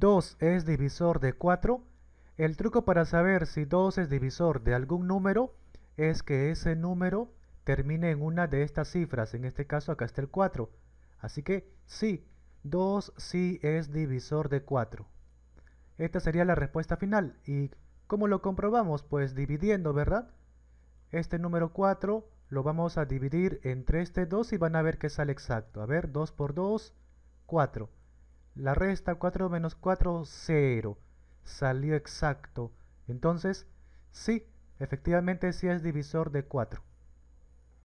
2 es divisor de 4, el truco para saber si 2 es divisor de algún número es que ese número termine en una de estas cifras, en este caso acá está el 4. Así que sí, 2 sí es divisor de 4. Esta sería la respuesta final. ¿Y cómo lo comprobamos? Pues dividiendo, ¿verdad? Este número 4 lo vamos a dividir entre este 2 y van a ver que sale exacto. A ver, 2 por 2, 4. La resta 4 menos 4, 0. Salió exacto. Entonces, sí, efectivamente sí es divisor de 4.